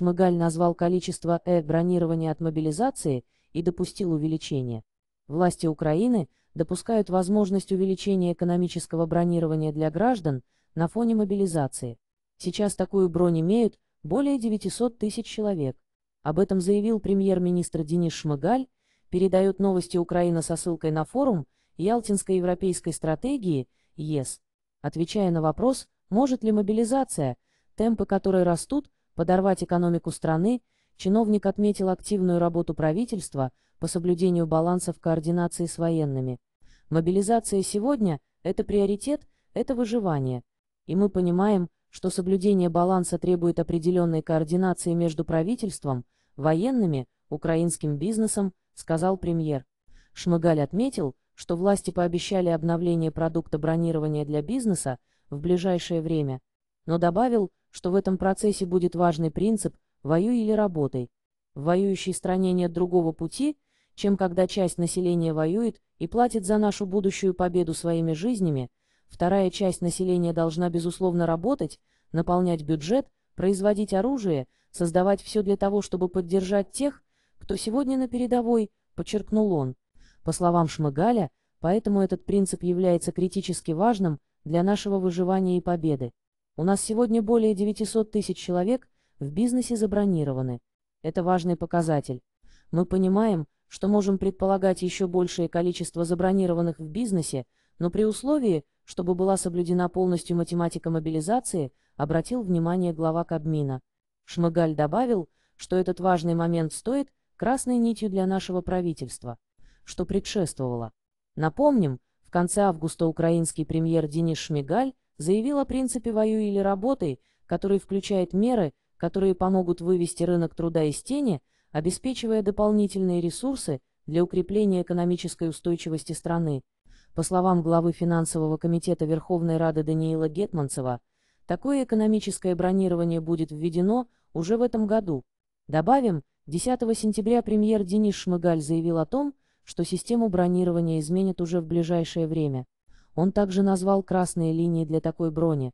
Шмыгаль назвал количество «э-бронирования» от мобилизации и допустил увеличение. Власти Украины допускают возможность увеличения экономического бронирования для граждан на фоне мобилизации. Сейчас такую бронь имеют более 900 тысяч человек. Об этом заявил премьер-министр Денис Шмыгаль, передает новости Украина со ссылкой на форум Ялтинской европейской стратегии ЕС. Отвечая на вопрос, может ли мобилизация, темпы которой растут, подорвать экономику страны, чиновник отметил активную работу правительства по соблюдению баланса в координации с военными. Мобилизация сегодня – это приоритет, это выживание. И мы понимаем, что соблюдение баланса требует определенной координации между правительством, военными, украинским бизнесом, сказал премьер. Шмыгаль отметил, что власти пообещали обновление продукта бронирования для бизнеса в ближайшее время, но добавил, что в этом процессе будет важный принцип «воюй или работай». В воюющей стране нет другого пути, чем когда часть населения воюет и платит за нашу будущую победу своими жизнями, вторая часть населения должна, безусловно, работать, наполнять бюджет, производить оружие, создавать все для того, чтобы поддержать тех, кто сегодня на передовой, подчеркнул он. По словам Шмыгаля, поэтому этот принцип является критически важным для нашего выживания и победы. У нас сегодня более 900 тысяч человек в бизнесе забронированы. Это важный показатель. Мы понимаем, что можем предполагать еще большее количество забронированных в бизнесе, но при условии, чтобы была соблюдена полностью математика мобилизации, обратил внимание глава Кабмина. Шмыгаль добавил, что этот важный момент стоит красной нитью для нашего правительства, что предшествовало. Напомним, в конце августа украинский премьер Денис Шмигаль заявил о принципе вою или работай», который включает меры, которые помогут вывести рынок труда из тени, обеспечивая дополнительные ресурсы для укрепления экономической устойчивости страны. По словам главы финансового комитета Верховной Рады Даниила Гетманцева, такое экономическое бронирование будет введено уже в этом году. Добавим, 10 сентября премьер Денис Шмыгаль заявил о том, что систему бронирования изменят уже в ближайшее время. Он также назвал красные линии для такой брони,